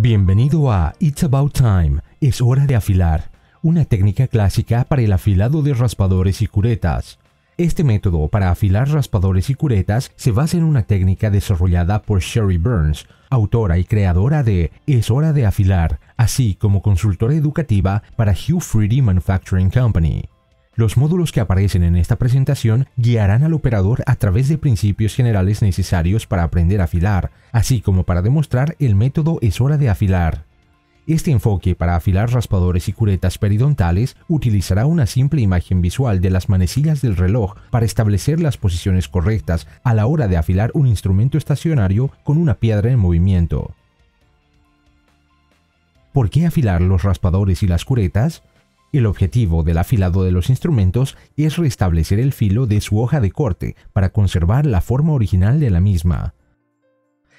Bienvenido a It's About Time, es hora de afilar, una técnica clásica para el afilado de raspadores y curetas. Este método para afilar raspadores y curetas se basa en una técnica desarrollada por Sherry Burns, autora y creadora de Es hora de afilar, así como consultora educativa para Hugh Freedy Manufacturing Company. Los módulos que aparecen en esta presentación guiarán al operador a través de principios generales necesarios para aprender a afilar, así como para demostrar el método es hora de afilar. Este enfoque para afilar raspadores y curetas periodontales utilizará una simple imagen visual de las manecillas del reloj para establecer las posiciones correctas a la hora de afilar un instrumento estacionario con una piedra en movimiento. ¿Por qué afilar los raspadores y las curetas? El objetivo del afilado de los instrumentos es restablecer el filo de su hoja de corte para conservar la forma original de la misma.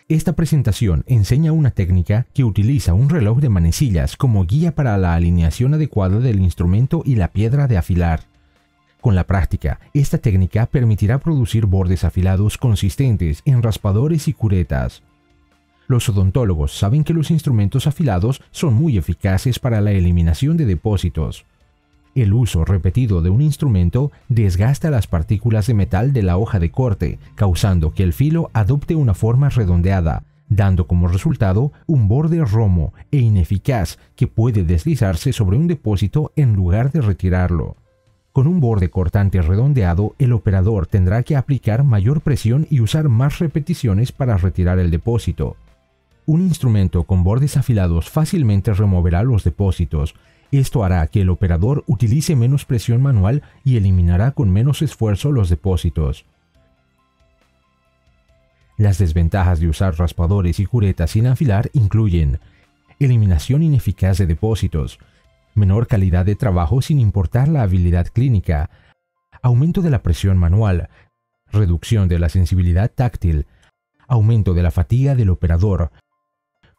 Esta presentación enseña una técnica que utiliza un reloj de manecillas como guía para la alineación adecuada del instrumento y la piedra de afilar. Con la práctica, esta técnica permitirá producir bordes afilados consistentes en raspadores y curetas. Los odontólogos saben que los instrumentos afilados son muy eficaces para la eliminación de depósitos. El uso repetido de un instrumento desgasta las partículas de metal de la hoja de corte, causando que el filo adopte una forma redondeada, dando como resultado un borde romo e ineficaz que puede deslizarse sobre un depósito en lugar de retirarlo. Con un borde cortante redondeado, el operador tendrá que aplicar mayor presión y usar más repeticiones para retirar el depósito. Un instrumento con bordes afilados fácilmente removerá los depósitos. Esto hará que el operador utilice menos presión manual y eliminará con menos esfuerzo los depósitos. Las desventajas de usar raspadores y curetas sin afilar incluyen eliminación ineficaz de depósitos, menor calidad de trabajo sin importar la habilidad clínica, aumento de la presión manual, reducción de la sensibilidad táctil, aumento de la fatiga del operador,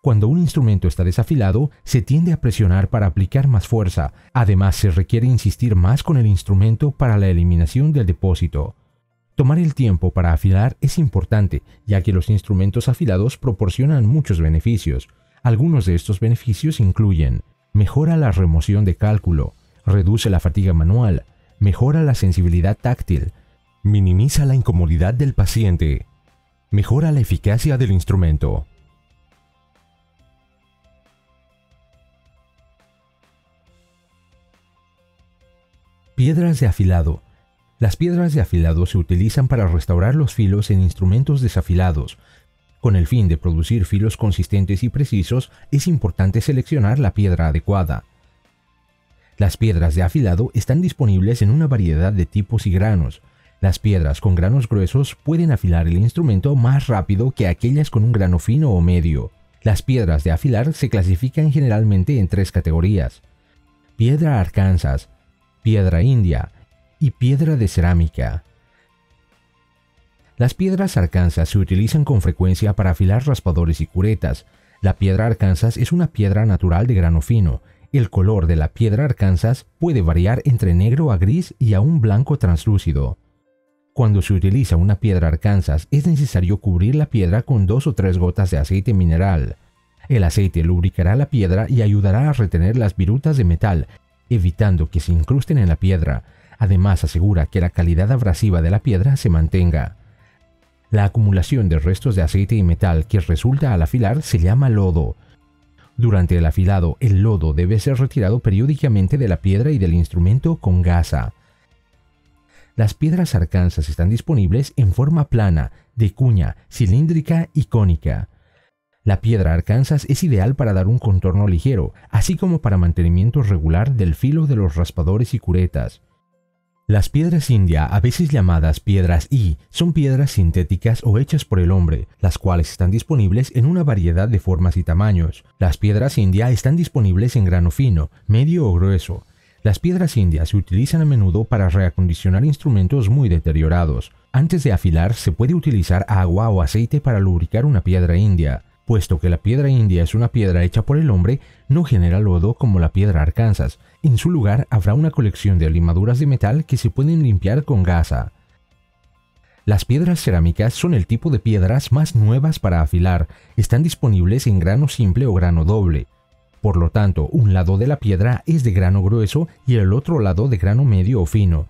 cuando un instrumento está desafilado, se tiende a presionar para aplicar más fuerza. Además, se requiere insistir más con el instrumento para la eliminación del depósito. Tomar el tiempo para afilar es importante, ya que los instrumentos afilados proporcionan muchos beneficios. Algunos de estos beneficios incluyen mejora la remoción de cálculo, reduce la fatiga manual, mejora la sensibilidad táctil, minimiza la incomodidad del paciente, mejora la eficacia del instrumento. Piedras de afilado. Las piedras de afilado se utilizan para restaurar los filos en instrumentos desafilados. Con el fin de producir filos consistentes y precisos, es importante seleccionar la piedra adecuada. Las piedras de afilado están disponibles en una variedad de tipos y granos. Las piedras con granos gruesos pueden afilar el instrumento más rápido que aquellas con un grano fino o medio. Las piedras de afilar se clasifican generalmente en tres categorías. Piedra Arkansas, piedra india y piedra de cerámica. Las piedras arkansas se utilizan con frecuencia para afilar raspadores y curetas. La piedra arkansas es una piedra natural de grano fino. El color de la piedra arkansas puede variar entre negro a gris y a un blanco translúcido. Cuando se utiliza una piedra arkansas es necesario cubrir la piedra con dos o tres gotas de aceite mineral. El aceite lubricará la piedra y ayudará a retener las virutas de metal evitando que se incrusten en la piedra. Además, asegura que la calidad abrasiva de la piedra se mantenga. La acumulación de restos de aceite y metal que resulta al afilar se llama lodo. Durante el afilado, el lodo debe ser retirado periódicamente de la piedra y del instrumento con gasa. Las piedras arcanzas están disponibles en forma plana, de cuña, cilíndrica y cónica. La piedra Arkansas es ideal para dar un contorno ligero, así como para mantenimiento regular del filo de los raspadores y curetas. Las piedras india, a veces llamadas piedras I, son piedras sintéticas o hechas por el hombre, las cuales están disponibles en una variedad de formas y tamaños. Las piedras india están disponibles en grano fino, medio o grueso. Las piedras india se utilizan a menudo para reacondicionar instrumentos muy deteriorados. Antes de afilar, se puede utilizar agua o aceite para lubricar una piedra india. Puesto que la piedra india es una piedra hecha por el hombre, no genera lodo como la piedra Arkansas. En su lugar habrá una colección de limaduras de metal que se pueden limpiar con gasa. Las piedras cerámicas son el tipo de piedras más nuevas para afilar. Están disponibles en grano simple o grano doble. Por lo tanto, un lado de la piedra es de grano grueso y el otro lado de grano medio o fino.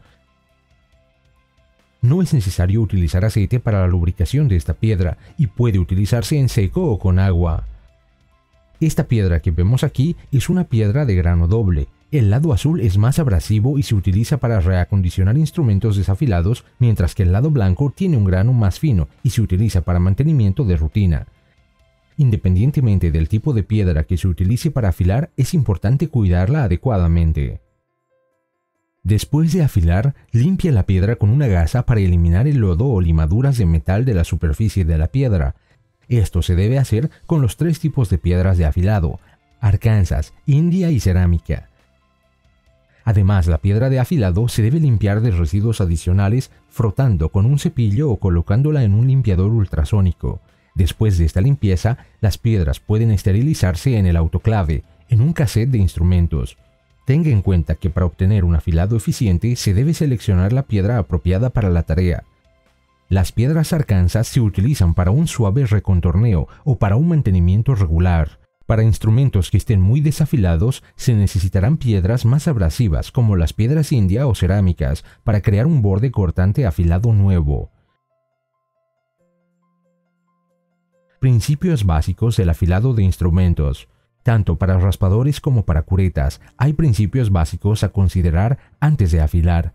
No es necesario utilizar aceite para la lubricación de esta piedra y puede utilizarse en seco o con agua. Esta piedra que vemos aquí es una piedra de grano doble. El lado azul es más abrasivo y se utiliza para reacondicionar instrumentos desafilados, mientras que el lado blanco tiene un grano más fino y se utiliza para mantenimiento de rutina. Independientemente del tipo de piedra que se utilice para afilar, es importante cuidarla adecuadamente. Después de afilar, limpia la piedra con una gasa para eliminar el lodo o limaduras de metal de la superficie de la piedra. Esto se debe hacer con los tres tipos de piedras de afilado, Arkansas, India y cerámica. Además, la piedra de afilado se debe limpiar de residuos adicionales frotando con un cepillo o colocándola en un limpiador ultrasónico. Después de esta limpieza, las piedras pueden esterilizarse en el autoclave, en un cassette de instrumentos. Tenga en cuenta que para obtener un afilado eficiente se debe seleccionar la piedra apropiada para la tarea. Las piedras arcanzas se utilizan para un suave recontorneo o para un mantenimiento regular. Para instrumentos que estén muy desafilados se necesitarán piedras más abrasivas como las piedras india o cerámicas para crear un borde cortante afilado nuevo. Principios básicos del afilado de instrumentos. Tanto para raspadores como para curetas hay principios básicos a considerar antes de afilar.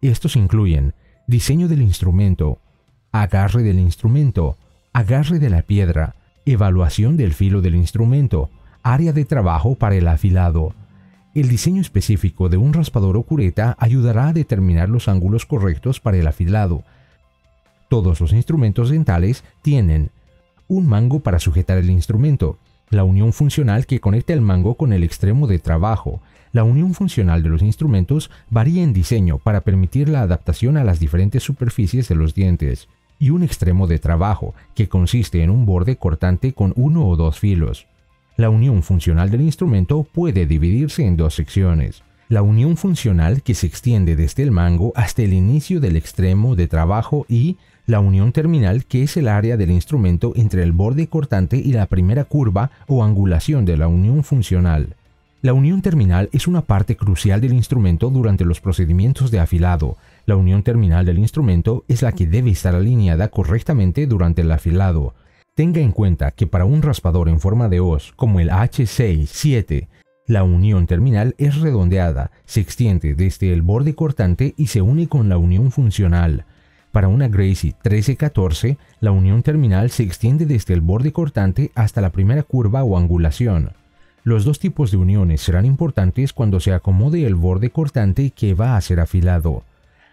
Estos incluyen diseño del instrumento, agarre del instrumento, agarre de la piedra, evaluación del filo del instrumento, área de trabajo para el afilado. El diseño específico de un raspador o cureta ayudará a determinar los ángulos correctos para el afilado. Todos los instrumentos dentales tienen un mango para sujetar el instrumento, la unión funcional que conecta el mango con el extremo de trabajo. La unión funcional de los instrumentos varía en diseño para permitir la adaptación a las diferentes superficies de los dientes, y un extremo de trabajo, que consiste en un borde cortante con uno o dos filos. La unión funcional del instrumento puede dividirse en dos secciones. La unión funcional que se extiende desde el mango hasta el inicio del extremo de trabajo y la unión terminal, que es el área del instrumento entre el borde cortante y la primera curva o angulación de la unión funcional. La unión terminal es una parte crucial del instrumento durante los procedimientos de afilado. La unión terminal del instrumento es la que debe estar alineada correctamente durante el afilado. Tenga en cuenta que para un raspador en forma de hoz, como el H6-7, la unión terminal es redondeada, se extiende desde el borde cortante y se une con la unión funcional. Para una Gracie 1314, la unión terminal se extiende desde el borde cortante hasta la primera curva o angulación. Los dos tipos de uniones serán importantes cuando se acomode el borde cortante que va a ser afilado.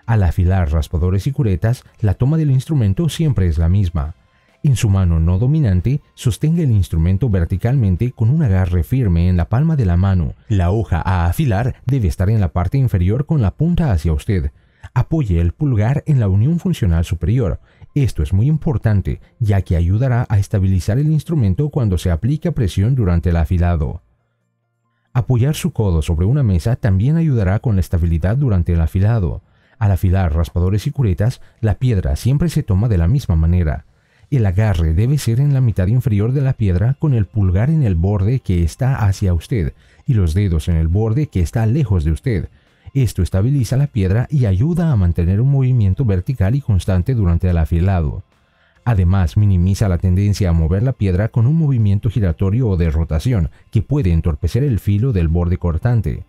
Al afilar raspadores y curetas, la toma del instrumento siempre es la misma. En su mano no dominante, sostenga el instrumento verticalmente con un agarre firme en la palma de la mano. La hoja a afilar debe estar en la parte inferior con la punta hacia usted, Apoye el pulgar en la unión funcional superior. Esto es muy importante, ya que ayudará a estabilizar el instrumento cuando se aplica presión durante el afilado. Apoyar su codo sobre una mesa también ayudará con la estabilidad durante el afilado. Al afilar raspadores y curetas, la piedra siempre se toma de la misma manera. El agarre debe ser en la mitad inferior de la piedra con el pulgar en el borde que está hacia usted y los dedos en el borde que está lejos de usted. Esto estabiliza la piedra y ayuda a mantener un movimiento vertical y constante durante el afilado. Además, minimiza la tendencia a mover la piedra con un movimiento giratorio o de rotación que puede entorpecer el filo del borde cortante.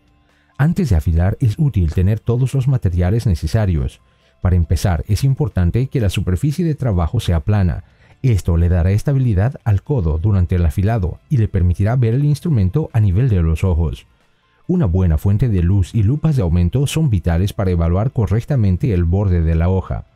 Antes de afilar es útil tener todos los materiales necesarios. Para empezar, es importante que la superficie de trabajo sea plana. Esto le dará estabilidad al codo durante el afilado y le permitirá ver el instrumento a nivel de los ojos. Una buena fuente de luz y lupas de aumento son vitales para evaluar correctamente el borde de la hoja.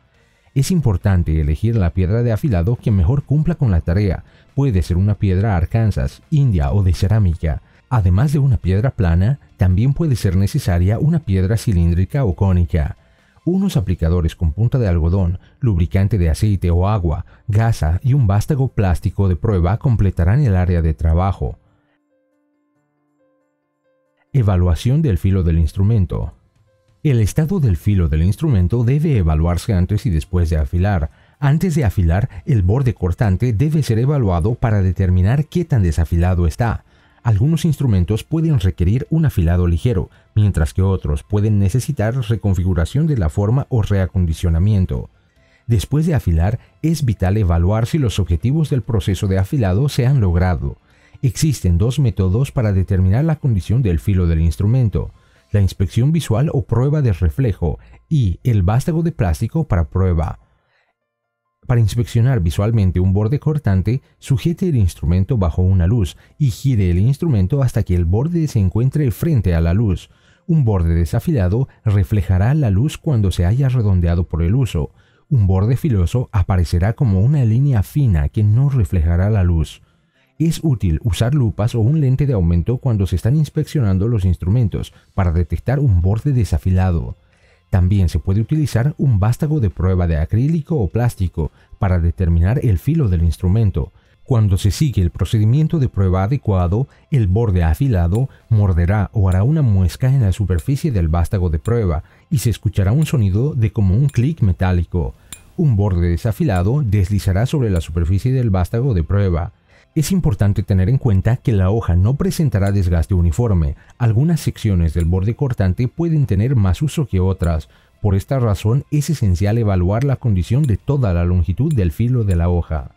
Es importante elegir la piedra de afilado que mejor cumpla con la tarea, puede ser una piedra Arkansas, india o de cerámica. Además de una piedra plana, también puede ser necesaria una piedra cilíndrica o cónica unos aplicadores con punta de algodón, lubricante de aceite o agua, gasa y un vástago plástico de prueba completarán el área de trabajo. Evaluación del filo del instrumento. El estado del filo del instrumento debe evaluarse antes y después de afilar. Antes de afilar, el borde cortante debe ser evaluado para determinar qué tan desafilado está. Algunos instrumentos pueden requerir un afilado ligero, mientras que otros pueden necesitar reconfiguración de la forma o reacondicionamiento. Después de afilar, es vital evaluar si los objetivos del proceso de afilado se han logrado, Existen dos métodos para determinar la condición del filo del instrumento, la inspección visual o prueba de reflejo y el vástago de plástico para prueba. Para inspeccionar visualmente un borde cortante, sujete el instrumento bajo una luz y gire el instrumento hasta que el borde se encuentre frente a la luz. Un borde desafilado reflejará la luz cuando se haya redondeado por el uso. Un borde filoso aparecerá como una línea fina que no reflejará la luz. Es útil usar lupas o un lente de aumento cuando se están inspeccionando los instrumentos para detectar un borde desafilado. También se puede utilizar un vástago de prueba de acrílico o plástico para determinar el filo del instrumento. Cuando se sigue el procedimiento de prueba adecuado, el borde afilado morderá o hará una muesca en la superficie del vástago de prueba y se escuchará un sonido de como un clic metálico. Un borde desafilado deslizará sobre la superficie del vástago de prueba. Es importante tener en cuenta que la hoja no presentará desgaste uniforme. Algunas secciones del borde cortante pueden tener más uso que otras. Por esta razón es esencial evaluar la condición de toda la longitud del filo de la hoja.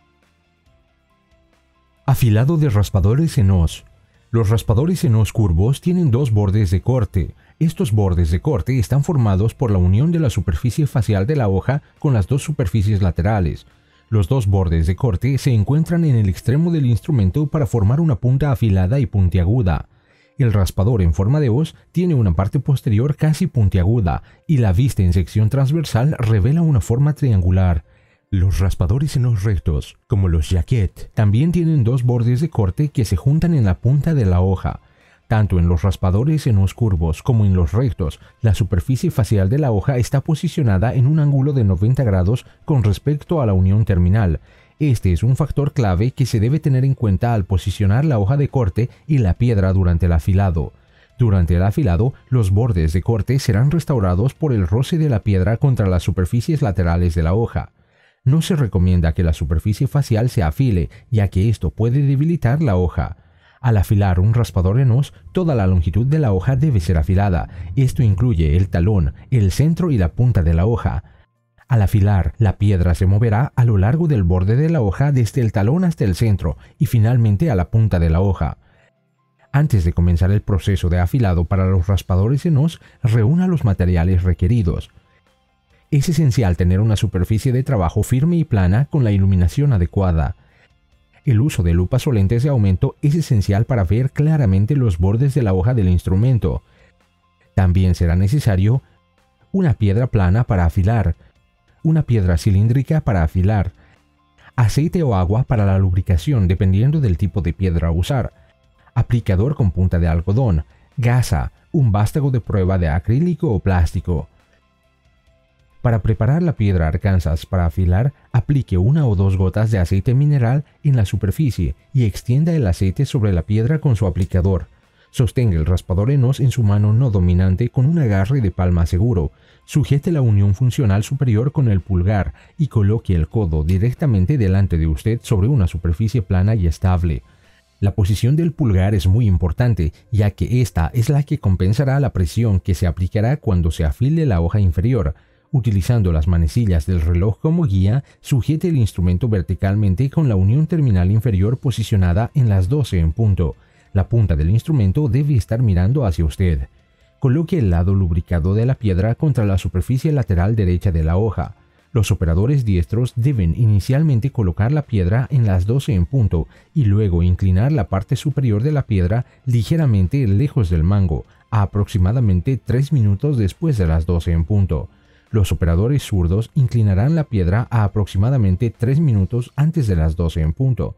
Afilado de raspadores en os. Los raspadores en os curvos tienen dos bordes de corte. Estos bordes de corte están formados por la unión de la superficie facial de la hoja con las dos superficies laterales. Los dos bordes de corte se encuentran en el extremo del instrumento para formar una punta afilada y puntiaguda. El raspador en forma de hoz tiene una parte posterior casi puntiaguda y la vista en sección transversal revela una forma triangular. Los raspadores en los rectos, como los jaquet, también tienen dos bordes de corte que se juntan en la punta de la hoja. Tanto en los raspadores en los curvos como en los rectos, la superficie facial de la hoja está posicionada en un ángulo de 90 grados con respecto a la unión terminal. Este es un factor clave que se debe tener en cuenta al posicionar la hoja de corte y la piedra durante el afilado. Durante el afilado, los bordes de corte serán restaurados por el roce de la piedra contra las superficies laterales de la hoja. No se recomienda que la superficie facial se afile, ya que esto puede debilitar la hoja. Al afilar un raspador en os, toda la longitud de la hoja debe ser afilada. Esto incluye el talón, el centro y la punta de la hoja. Al afilar, la piedra se moverá a lo largo del borde de la hoja desde el talón hasta el centro y finalmente a la punta de la hoja. Antes de comenzar el proceso de afilado para los raspadores en os, reúna los materiales requeridos. Es esencial tener una superficie de trabajo firme y plana con la iluminación adecuada. El uso de lupas o de aumento es esencial para ver claramente los bordes de la hoja del instrumento. También será necesario una piedra plana para afilar, una piedra cilíndrica para afilar, aceite o agua para la lubricación dependiendo del tipo de piedra a usar, aplicador con punta de algodón, gasa, un vástago de prueba de acrílico o plástico, para preparar la piedra Arkansas para afilar, aplique una o dos gotas de aceite mineral en la superficie y extienda el aceite sobre la piedra con su aplicador. Sostenga el raspador eno's en su mano no dominante con un agarre de palma seguro. Sujete la unión funcional superior con el pulgar y coloque el codo directamente delante de usted sobre una superficie plana y estable. La posición del pulgar es muy importante, ya que esta es la que compensará la presión que se aplicará cuando se afile la hoja inferior. Utilizando las manecillas del reloj como guía, sujete el instrumento verticalmente con la unión terminal inferior posicionada en las 12 en punto. La punta del instrumento debe estar mirando hacia usted. Coloque el lado lubricado de la piedra contra la superficie lateral derecha de la hoja. Los operadores diestros deben inicialmente colocar la piedra en las 12 en punto y luego inclinar la parte superior de la piedra ligeramente lejos del mango, a aproximadamente 3 minutos después de las 12 en punto. Los operadores zurdos inclinarán la piedra a aproximadamente 3 minutos antes de las 12 en punto.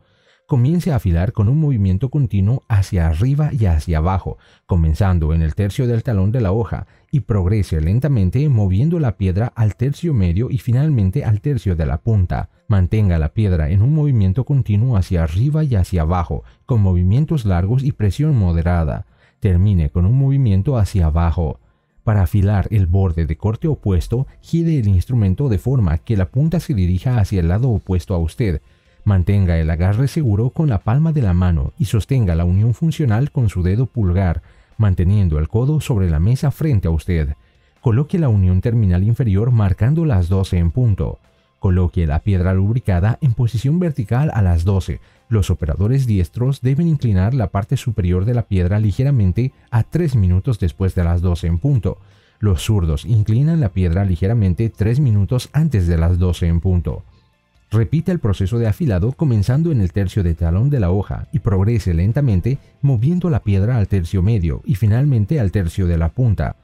Comience a afilar con un movimiento continuo hacia arriba y hacia abajo, comenzando en el tercio del talón de la hoja y progrese lentamente moviendo la piedra al tercio medio y finalmente al tercio de la punta. Mantenga la piedra en un movimiento continuo hacia arriba y hacia abajo, con movimientos largos y presión moderada. Termine con un movimiento hacia abajo. Para afilar el borde de corte opuesto, gire el instrumento de forma que la punta se dirija hacia el lado opuesto a usted. Mantenga el agarre seguro con la palma de la mano y sostenga la unión funcional con su dedo pulgar, manteniendo el codo sobre la mesa frente a usted. Coloque la unión terminal inferior marcando las 12 en punto. Coloque la piedra lubricada en posición vertical a las 12. Los operadores diestros deben inclinar la parte superior de la piedra ligeramente a 3 minutos después de las 12 en punto. Los zurdos inclinan la piedra ligeramente 3 minutos antes de las 12 en punto. Repita el proceso de afilado comenzando en el tercio de talón de la hoja y progrese lentamente moviendo la piedra al tercio medio y finalmente al tercio de la punta.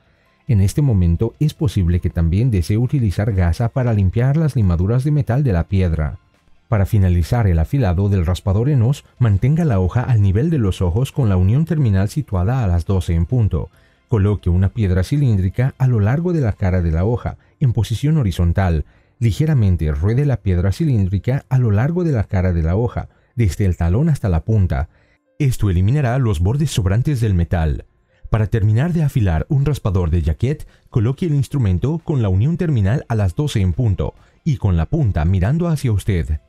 En este momento es posible que también desee utilizar gasa para limpiar las limaduras de metal de la piedra. Para finalizar el afilado del raspador en os, mantenga la hoja al nivel de los ojos con la unión terminal situada a las 12 en punto. Coloque una piedra cilíndrica a lo largo de la cara de la hoja, en posición horizontal. Ligeramente ruede la piedra cilíndrica a lo largo de la cara de la hoja, desde el talón hasta la punta. Esto eliminará los bordes sobrantes del metal. Para terminar de afilar un raspador de jaquet, coloque el instrumento con la unión terminal a las 12 en punto y con la punta mirando hacia usted.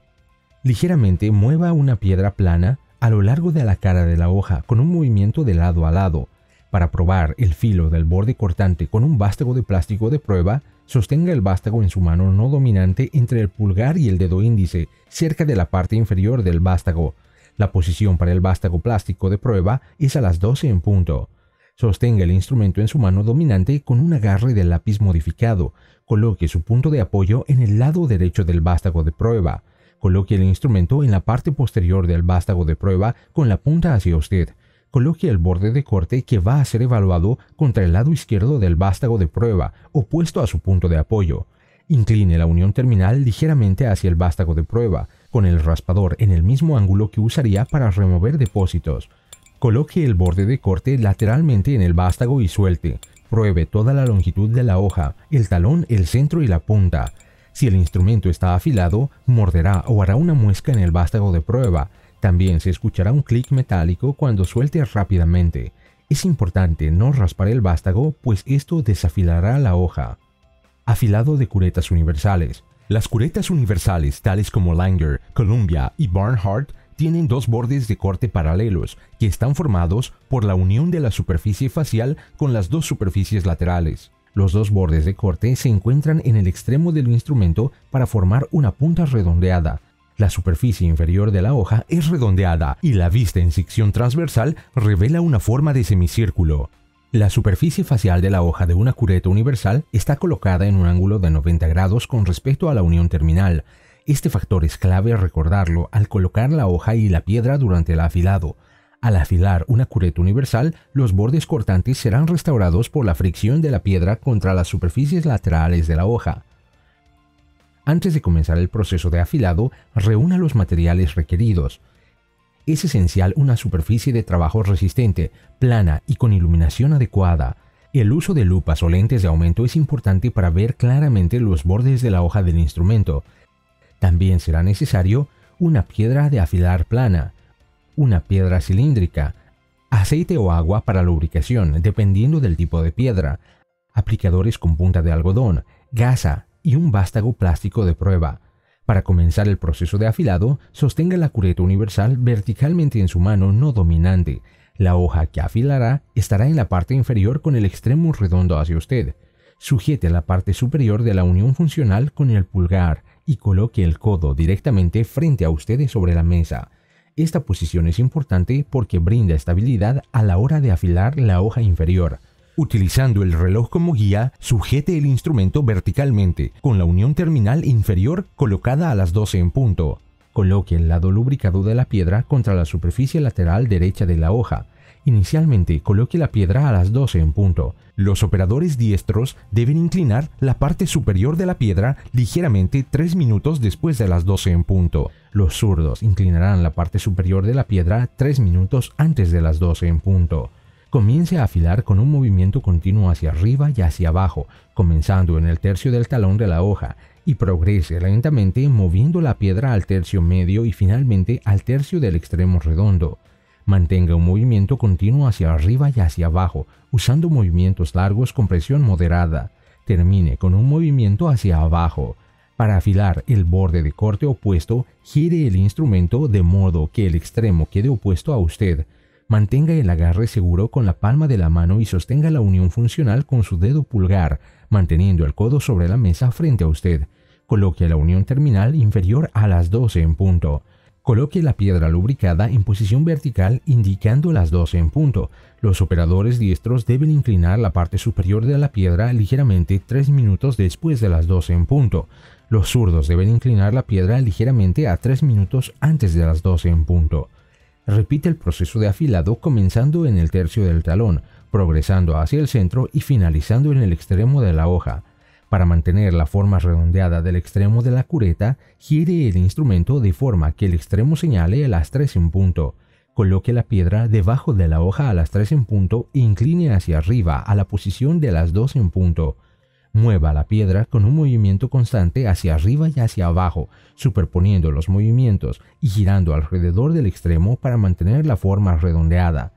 Ligeramente mueva una piedra plana a lo largo de la cara de la hoja con un movimiento de lado a lado. Para probar el filo del borde cortante con un vástago de plástico de prueba, sostenga el vástago en su mano no dominante entre el pulgar y el dedo índice, cerca de la parte inferior del vástago. La posición para el vástago plástico de prueba es a las 12 en punto. Sostenga el instrumento en su mano dominante con un agarre de lápiz modificado. Coloque su punto de apoyo en el lado derecho del vástago de prueba. Coloque el instrumento en la parte posterior del vástago de prueba con la punta hacia usted. Coloque el borde de corte que va a ser evaluado contra el lado izquierdo del vástago de prueba, opuesto a su punto de apoyo. Incline la unión terminal ligeramente hacia el vástago de prueba, con el raspador en el mismo ángulo que usaría para remover depósitos. Coloque el borde de corte lateralmente en el vástago y suelte. Pruebe toda la longitud de la hoja, el talón, el centro y la punta. Si el instrumento está afilado, morderá o hará una muesca en el vástago de prueba. También se escuchará un clic metálico cuando suelte rápidamente. Es importante no raspar el vástago, pues esto desafilará la hoja. Afilado de curetas universales. Las curetas universales, tales como Langer, Columbia y Barnhart, tienen dos bordes de corte paralelos que están formados por la unión de la superficie facial con las dos superficies laterales. Los dos bordes de corte se encuentran en el extremo del instrumento para formar una punta redondeada. La superficie inferior de la hoja es redondeada y la vista en sección transversal revela una forma de semicírculo. La superficie facial de la hoja de una cureta universal está colocada en un ángulo de 90 grados con respecto a la unión terminal, este factor es clave recordarlo al colocar la hoja y la piedra durante el afilado. Al afilar una cureta universal, los bordes cortantes serán restaurados por la fricción de la piedra contra las superficies laterales de la hoja. Antes de comenzar el proceso de afilado, reúna los materiales requeridos. Es esencial una superficie de trabajo resistente, plana y con iluminación adecuada. El uso de lupas o lentes de aumento es importante para ver claramente los bordes de la hoja del instrumento. También será necesario una piedra de afilar plana, una piedra cilíndrica, aceite o agua para lubricación, dependiendo del tipo de piedra, aplicadores con punta de algodón, gasa y un vástago plástico de prueba. Para comenzar el proceso de afilado, sostenga la cureta universal verticalmente en su mano no dominante. La hoja que afilará estará en la parte inferior con el extremo redondo hacia usted. Sujete la parte superior de la unión funcional con el pulgar y coloque el codo directamente frente a ustedes sobre la mesa. Esta posición es importante porque brinda estabilidad a la hora de afilar la hoja inferior. Utilizando el reloj como guía, sujete el instrumento verticalmente, con la unión terminal inferior colocada a las 12 en punto. Coloque el lado lubricado de la piedra contra la superficie lateral derecha de la hoja, Inicialmente, coloque la piedra a las 12 en punto. Los operadores diestros deben inclinar la parte superior de la piedra ligeramente 3 minutos después de las 12 en punto. Los zurdos inclinarán la parte superior de la piedra 3 minutos antes de las 12 en punto. Comience a afilar con un movimiento continuo hacia arriba y hacia abajo, comenzando en el tercio del talón de la hoja, y progrese lentamente moviendo la piedra al tercio medio y finalmente al tercio del extremo redondo. Mantenga un movimiento continuo hacia arriba y hacia abajo, usando movimientos largos con presión moderada. Termine con un movimiento hacia abajo. Para afilar el borde de corte opuesto, gire el instrumento de modo que el extremo quede opuesto a usted. Mantenga el agarre seguro con la palma de la mano y sostenga la unión funcional con su dedo pulgar, manteniendo el codo sobre la mesa frente a usted. Coloque la unión terminal inferior a las 12 en punto. Coloque la piedra lubricada en posición vertical indicando las 12 en punto. Los operadores diestros deben inclinar la parte superior de la piedra ligeramente 3 minutos después de las 12 en punto. Los zurdos deben inclinar la piedra ligeramente a 3 minutos antes de las 12 en punto. Repite el proceso de afilado comenzando en el tercio del talón, progresando hacia el centro y finalizando en el extremo de la hoja. Para mantener la forma redondeada del extremo de la cureta, gire el instrumento de forma que el extremo señale a las 3 en punto. Coloque la piedra debajo de la hoja a las 3 en punto e incline hacia arriba a la posición de las 2 en punto. Mueva la piedra con un movimiento constante hacia arriba y hacia abajo, superponiendo los movimientos y girando alrededor del extremo para mantener la forma redondeada.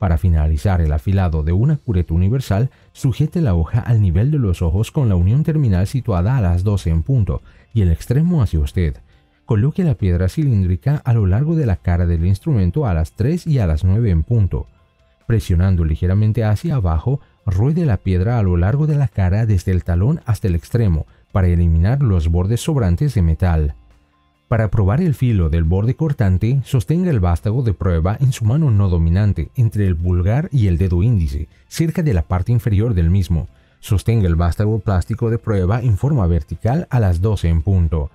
Para finalizar el afilado de una cureta universal, sujete la hoja al nivel de los ojos con la unión terminal situada a las 12 en punto y el extremo hacia usted. Coloque la piedra cilíndrica a lo largo de la cara del instrumento a las 3 y a las 9 en punto. Presionando ligeramente hacia abajo, ruede la piedra a lo largo de la cara desde el talón hasta el extremo para eliminar los bordes sobrantes de metal. Para probar el filo del borde cortante, sostenga el vástago de prueba en su mano no dominante, entre el pulgar y el dedo índice, cerca de la parte inferior del mismo. Sostenga el vástago plástico de prueba en forma vertical a las 12 en punto.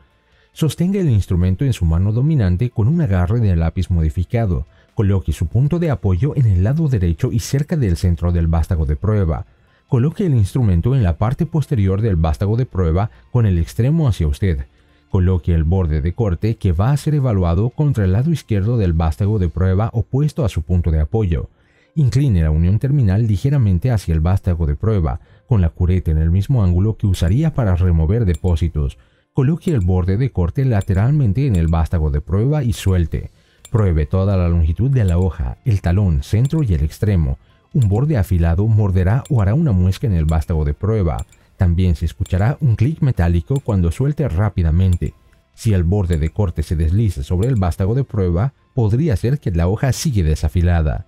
Sostenga el instrumento en su mano dominante con un agarre de lápiz modificado. Coloque su punto de apoyo en el lado derecho y cerca del centro del vástago de prueba. Coloque el instrumento en la parte posterior del vástago de prueba con el extremo hacia usted. Coloque el borde de corte que va a ser evaluado contra el lado izquierdo del vástago de prueba opuesto a su punto de apoyo. Incline la unión terminal ligeramente hacia el vástago de prueba, con la cureta en el mismo ángulo que usaría para remover depósitos. Coloque el borde de corte lateralmente en el vástago de prueba y suelte. Pruebe toda la longitud de la hoja, el talón, centro y el extremo. Un borde afilado morderá o hará una muesca en el vástago de prueba. También se escuchará un clic metálico cuando suelte rápidamente. Si el borde de corte se desliza sobre el vástago de prueba, podría ser que la hoja sigue desafilada.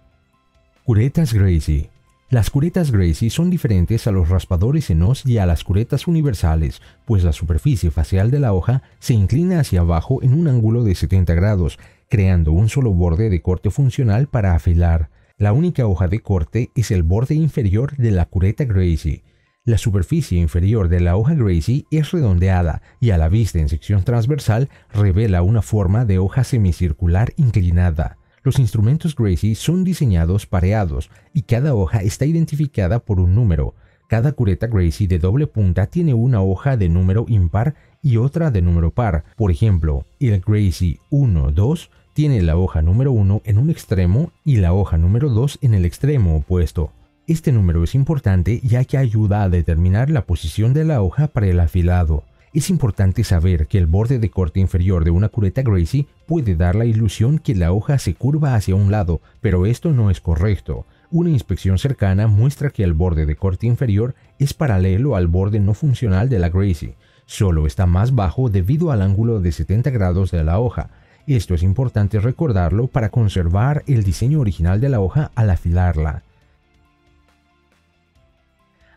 Curetas Gracie las curetas Gracie son diferentes a los raspadores en os y a las curetas universales, pues la superficie facial de la hoja se inclina hacia abajo en un ángulo de 70 grados, creando un solo borde de corte funcional para afilar. La única hoja de corte es el borde inferior de la cureta Gracie. La superficie inferior de la hoja Gracie es redondeada y a la vista en sección transversal revela una forma de hoja semicircular inclinada. Los instrumentos Gracie son diseñados pareados y cada hoja está identificada por un número. Cada cureta Gracie de doble punta tiene una hoja de número impar y otra de número par. Por ejemplo, el Gracie 1-2 tiene la hoja número 1 en un extremo y la hoja número 2 en el extremo opuesto. Este número es importante ya que ayuda a determinar la posición de la hoja para el afilado. Es importante saber que el borde de corte inferior de una cureta Gracie puede dar la ilusión que la hoja se curva hacia un lado, pero esto no es correcto. Una inspección cercana muestra que el borde de corte inferior es paralelo al borde no funcional de la Gracie, solo está más bajo debido al ángulo de 70 grados de la hoja. Esto es importante recordarlo para conservar el diseño original de la hoja al afilarla.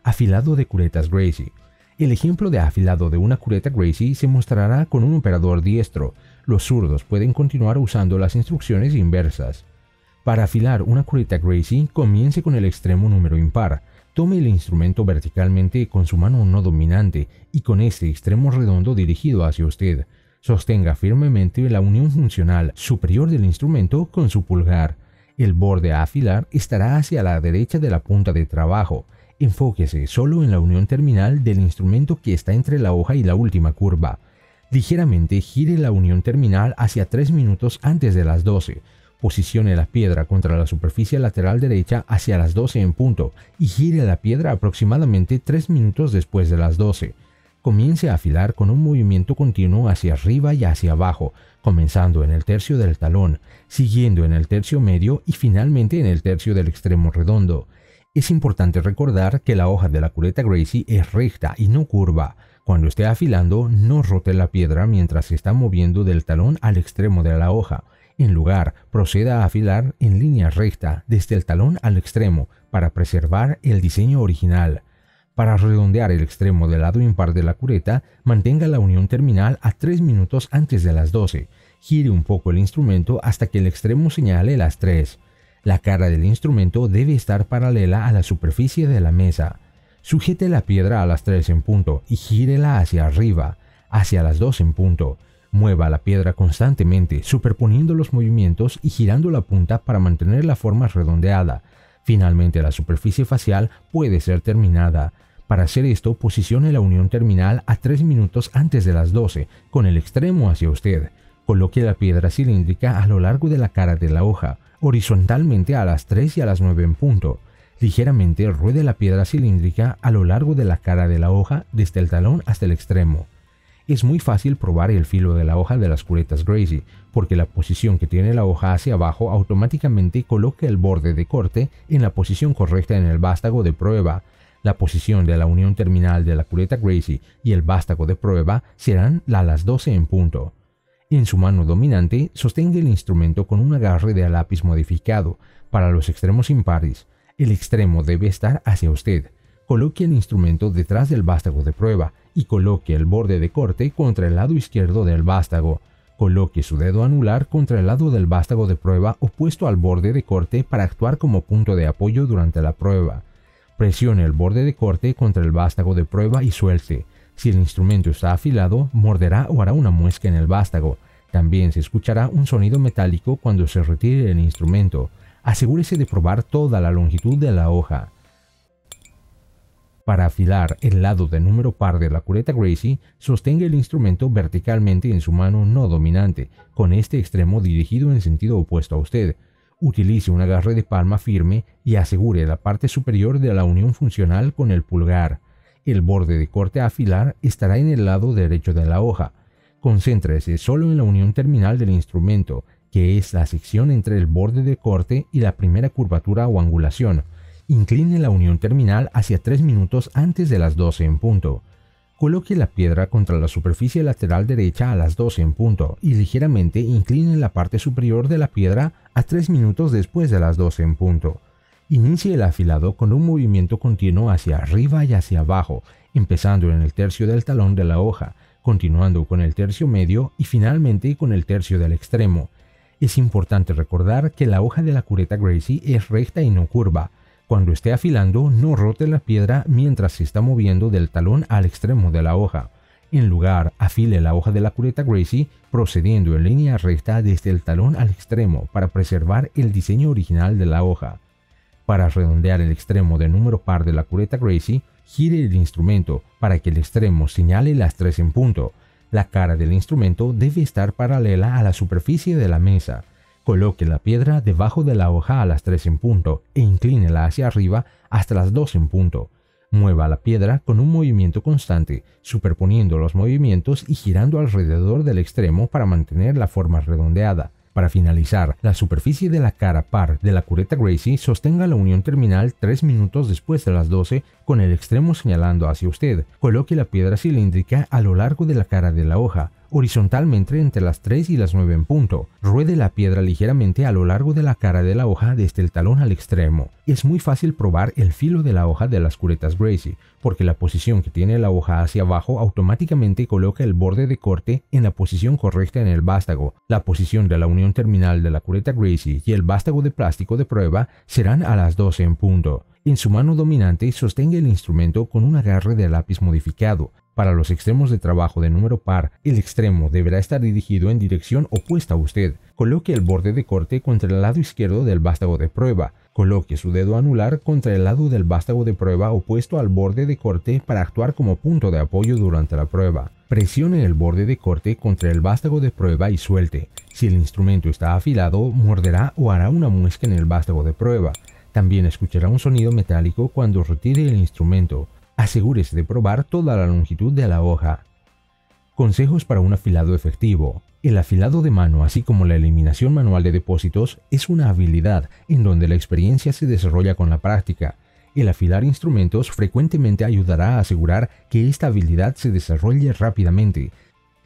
Afilado de curetas Gracie. El ejemplo de afilado de una cureta Gracie se mostrará con un operador diestro. Los zurdos pueden continuar usando las instrucciones inversas. Para afilar una cureta Gracie, comience con el extremo número impar. Tome el instrumento verticalmente con su mano no dominante y con este extremo redondo dirigido hacia usted. Sostenga firmemente la unión funcional superior del instrumento con su pulgar. El borde a afilar estará hacia la derecha de la punta de trabajo. Enfóquese solo en la unión terminal del instrumento que está entre la hoja y la última curva. Ligeramente gire la unión terminal hacia 3 minutos antes de las 12. Posicione la piedra contra la superficie lateral derecha hacia las 12 en punto y gire la piedra aproximadamente 3 minutos después de las 12. Comience a afilar con un movimiento continuo hacia arriba y hacia abajo, comenzando en el tercio del talón, siguiendo en el tercio medio y finalmente en el tercio del extremo redondo. Es importante recordar que la hoja de la cureta Gracie es recta y no curva. Cuando esté afilando, no rote la piedra mientras se está moviendo del talón al extremo de la hoja. En lugar, proceda a afilar en línea recta desde el talón al extremo para preservar el diseño original. Para redondear el extremo del lado impar de la cureta, mantenga la unión terminal a 3 minutos antes de las 12. Gire un poco el instrumento hasta que el extremo señale las 3. La cara del instrumento debe estar paralela a la superficie de la mesa. Sujete la piedra a las 3 en punto y gírela hacia arriba, hacia las 2 en punto. Mueva la piedra constantemente, superponiendo los movimientos y girando la punta para mantener la forma redondeada. Finalmente, la superficie facial puede ser terminada. Para hacer esto, posicione la unión terminal a 3 minutos antes de las 12, con el extremo hacia usted. Coloque la piedra cilíndrica a lo largo de la cara de la hoja horizontalmente a las 3 y a las 9 en punto. Ligeramente ruede la piedra cilíndrica a lo largo de la cara de la hoja desde el talón hasta el extremo. Es muy fácil probar el filo de la hoja de las curetas Gracie, porque la posición que tiene la hoja hacia abajo automáticamente coloca el borde de corte en la posición correcta en el vástago de prueba. La posición de la unión terminal de la cureta Gracie y el vástago de prueba serán a las 12 en punto. En su mano dominante sostenga el instrumento con un agarre de lápiz modificado. Para los extremos impares, el extremo debe estar hacia usted. Coloque el instrumento detrás del vástago de prueba y coloque el borde de corte contra el lado izquierdo del vástago. Coloque su dedo anular contra el lado del vástago de prueba opuesto al borde de corte para actuar como punto de apoyo durante la prueba. Presione el borde de corte contra el vástago de prueba y suelte. Si el instrumento está afilado, morderá o hará una muesca en el vástago. También se escuchará un sonido metálico cuando se retire el instrumento. Asegúrese de probar toda la longitud de la hoja. Para afilar el lado de número par de la cureta Gracie, sostenga el instrumento verticalmente en su mano no dominante, con este extremo dirigido en sentido opuesto a usted. Utilice un agarre de palma firme y asegure la parte superior de la unión funcional con el pulgar. El borde de corte afilar estará en el lado derecho de la hoja. Concéntrese solo en la unión terminal del instrumento, que es la sección entre el borde de corte y la primera curvatura o angulación. Incline la unión terminal hacia 3 minutos antes de las 12 en punto. Coloque la piedra contra la superficie lateral derecha a las 12 en punto y ligeramente incline la parte superior de la piedra a 3 minutos después de las 12 en punto. Inicie el afilado con un movimiento continuo hacia arriba y hacia abajo, empezando en el tercio del talón de la hoja, continuando con el tercio medio y finalmente con el tercio del extremo. Es importante recordar que la hoja de la cureta Gracie es recta y no curva. Cuando esté afilando, no rote la piedra mientras se está moviendo del talón al extremo de la hoja. En lugar, afile la hoja de la cureta Gracie procediendo en línea recta desde el talón al extremo para preservar el diseño original de la hoja. Para redondear el extremo de número par de la cureta Gracie, gire el instrumento para que el extremo señale las tres en punto. La cara del instrumento debe estar paralela a la superficie de la mesa. Coloque la piedra debajo de la hoja a las 3 en punto e inclínela hacia arriba hasta las 2 en punto. Mueva la piedra con un movimiento constante, superponiendo los movimientos y girando alrededor del extremo para mantener la forma redondeada. Para finalizar, la superficie de la cara par de la cureta Gracie sostenga la unión terminal 3 minutos después de las 12 con el extremo señalando hacia usted. Coloque la piedra cilíndrica a lo largo de la cara de la hoja horizontalmente entre las 3 y las 9 en punto. Ruede la piedra ligeramente a lo largo de la cara de la hoja desde el talón al extremo. Es muy fácil probar el filo de la hoja de las curetas Gracie, porque la posición que tiene la hoja hacia abajo automáticamente coloca el borde de corte en la posición correcta en el vástago. La posición de la unión terminal de la cureta Gracie y el vástago de plástico de prueba serán a las 12 en punto. En su mano dominante sostenga el instrumento con un agarre de lápiz modificado. Para los extremos de trabajo de número par, el extremo deberá estar dirigido en dirección opuesta a usted. Coloque el borde de corte contra el lado izquierdo del vástago de prueba. Coloque su dedo anular contra el lado del vástago de prueba opuesto al borde de corte para actuar como punto de apoyo durante la prueba. Presione el borde de corte contra el vástago de prueba y suelte. Si el instrumento está afilado, morderá o hará una muesca en el vástago de prueba. También escuchará un sonido metálico cuando retire el instrumento asegúrese de probar toda la longitud de la hoja. Consejos para un afilado efectivo. El afilado de mano, así como la eliminación manual de depósitos, es una habilidad en donde la experiencia se desarrolla con la práctica. El afilar instrumentos frecuentemente ayudará a asegurar que esta habilidad se desarrolle rápidamente.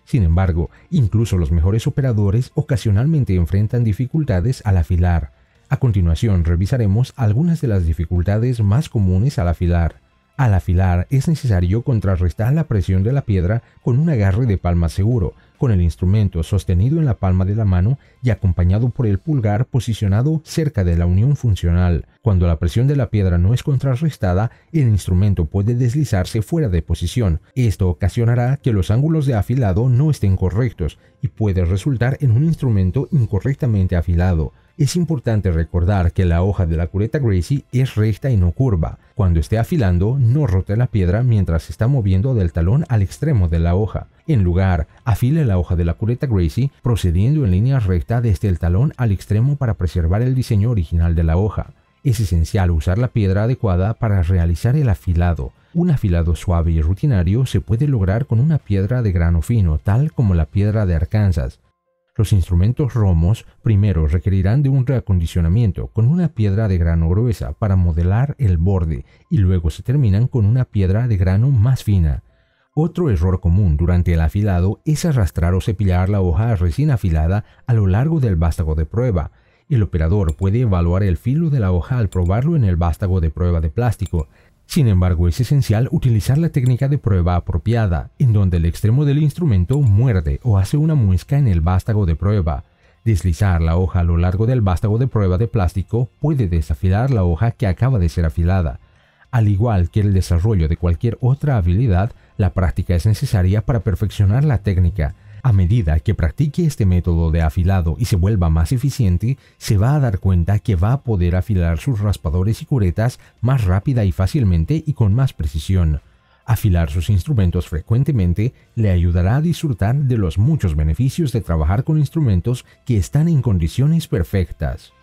Sin embargo, incluso los mejores operadores ocasionalmente enfrentan dificultades al afilar. A continuación revisaremos algunas de las dificultades más comunes al afilar. Al afilar es necesario contrarrestar la presión de la piedra con un agarre de palma seguro, con el instrumento sostenido en la palma de la mano y acompañado por el pulgar posicionado cerca de la unión funcional. Cuando la presión de la piedra no es contrarrestada, el instrumento puede deslizarse fuera de posición. Esto ocasionará que los ángulos de afilado no estén correctos y puede resultar en un instrumento incorrectamente afilado. Es importante recordar que la hoja de la cureta Gracie es recta y no curva. Cuando esté afilando, no rote la piedra mientras se está moviendo del talón al extremo de la hoja. En lugar, afile la hoja de la cureta Gracie procediendo en línea recta desde el talón al extremo para preservar el diseño original de la hoja. Es esencial usar la piedra adecuada para realizar el afilado. Un afilado suave y rutinario se puede lograr con una piedra de grano fino, tal como la piedra de Arkansas. Los instrumentos romos primero requerirán de un reacondicionamiento con una piedra de grano gruesa para modelar el borde y luego se terminan con una piedra de grano más fina. Otro error común durante el afilado es arrastrar o cepillar la hoja recién afilada a lo largo del vástago de prueba. El operador puede evaluar el filo de la hoja al probarlo en el vástago de prueba de plástico. Sin embargo, es esencial utilizar la técnica de prueba apropiada, en donde el extremo del instrumento muerde o hace una muesca en el vástago de prueba. Deslizar la hoja a lo largo del vástago de prueba de plástico puede desafilar la hoja que acaba de ser afilada. Al igual que el desarrollo de cualquier otra habilidad, la práctica es necesaria para perfeccionar la técnica. A medida que practique este método de afilado y se vuelva más eficiente, se va a dar cuenta que va a poder afilar sus raspadores y curetas más rápida y fácilmente y con más precisión. Afilar sus instrumentos frecuentemente le ayudará a disfrutar de los muchos beneficios de trabajar con instrumentos que están en condiciones perfectas.